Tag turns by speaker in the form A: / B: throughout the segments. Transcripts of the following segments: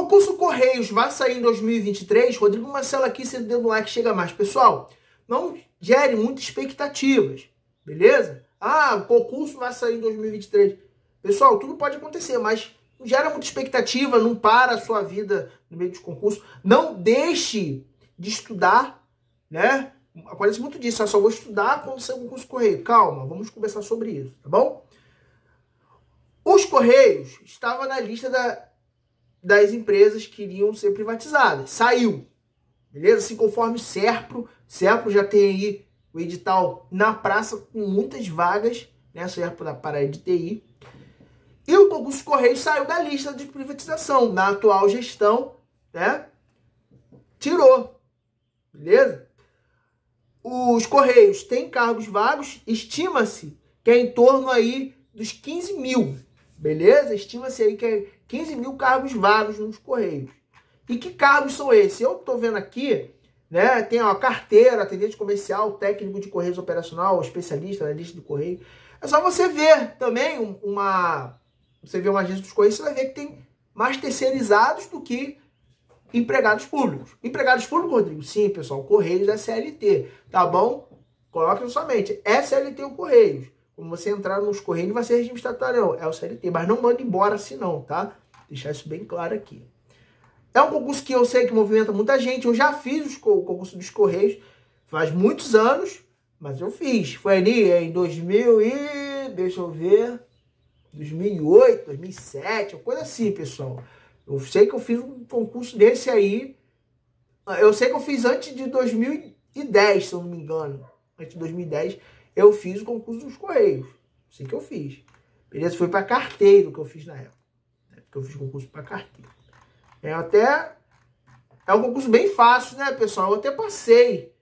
A: Concurso então, Correios vai sair em 2023. Rodrigo Marcelo aqui, se deu like, chega mais. Pessoal, não gere muitas expectativas, beleza? Ah, o concurso vai sair em 2023. Pessoal, tudo pode acontecer, mas não gera muita expectativa, não para a sua vida no meio de concurso. Não deixe de estudar, né? Acontece muito disso, eu ah, só vou estudar quando sair o concurso Correio. Calma, vamos conversar sobre isso, tá bom? Os Correios estava na lista da das empresas que iriam ser privatizadas. Saiu. Beleza? Assim conforme o SERPRO. SERPRO já tem aí o edital na praça com muitas vagas, né? SERPRO da Pará de TI. E o concurso Correio saiu da lista de privatização. Na atual gestão, né? Tirou. Beleza? Os Correios têm cargos vagos, estima-se que é em torno aí dos 15 mil Beleza? Estima-se aí que é 15 mil cargos vagos nos Correios. E que cargos são esses? Eu estou vendo aqui, né? Tem a carteira, atendente comercial, técnico de Correios Operacional, especialista na lista de Correio. É só você ver também uma. Você vê uma agência dos Correios, você vai ver que tem mais terceirizados do que empregados públicos. Empregados públicos, Rodrigo? Sim, pessoal. Correios é CLT, tá bom? Coloque na sua mente. É CLT o Correios. Quando você entrar nos correios, vai ser regime estatutário, É o CLT. Mas não manda embora assim, não, tá? Deixar isso bem claro aqui. É um concurso que eu sei que movimenta muita gente. Eu já fiz o concurso dos Correios faz muitos anos, mas eu fiz. Foi ali é, em 2000 e... deixa eu ver... 2008, 2007, coisa assim, pessoal. Eu sei que eu fiz um concurso desse aí. Eu sei que eu fiz antes de 2010, se eu não me engano antes de 2010, eu fiz o concurso dos Correios. sei que eu fiz. Beleza? Foi para carteiro que eu fiz na época. Porque eu fiz concurso para carteiro. É até. É um concurso bem fácil, né, pessoal? Eu até passei,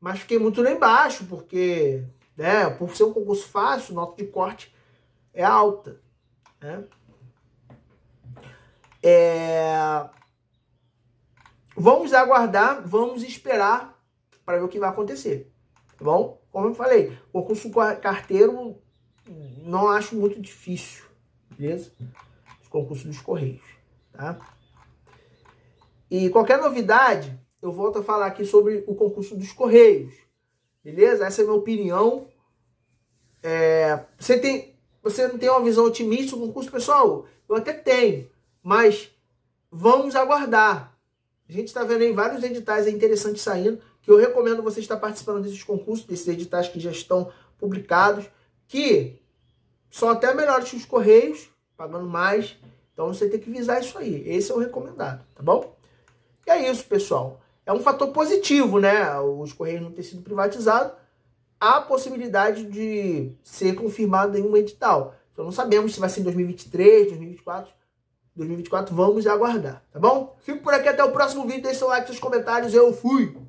A: mas fiquei muito lá embaixo, porque, né, por ser um concurso fácil, nota de corte é alta, né? É... Vamos aguardar, vamos esperar para ver o que vai acontecer. Tá bom? Como eu falei, concurso carteiro não acho muito difícil, beleza? Os concursos dos Correios, tá? E qualquer novidade, eu volto a falar aqui sobre o concurso dos Correios, beleza? Essa é a minha opinião. É, você, tem, você não tem uma visão otimista do concurso, pessoal? Eu até tenho, mas vamos aguardar. A gente está vendo aí vários editais é interessantes saindo que eu recomendo você estar participando desses concursos, desses editais que já estão publicados, que são até melhores que os Correios, pagando mais. Então você tem que visar isso aí. Esse é o recomendado, tá bom? E é isso, pessoal. É um fator positivo, né? Os Correios não ter sido privatizados. Há possibilidade de ser confirmado em um edital. Então não sabemos se vai ser em 2023, 2024. 2024 vamos aguardar, tá bom? Fico por aqui até o próximo vídeo. Deixe seu like, seus comentários. Eu fui!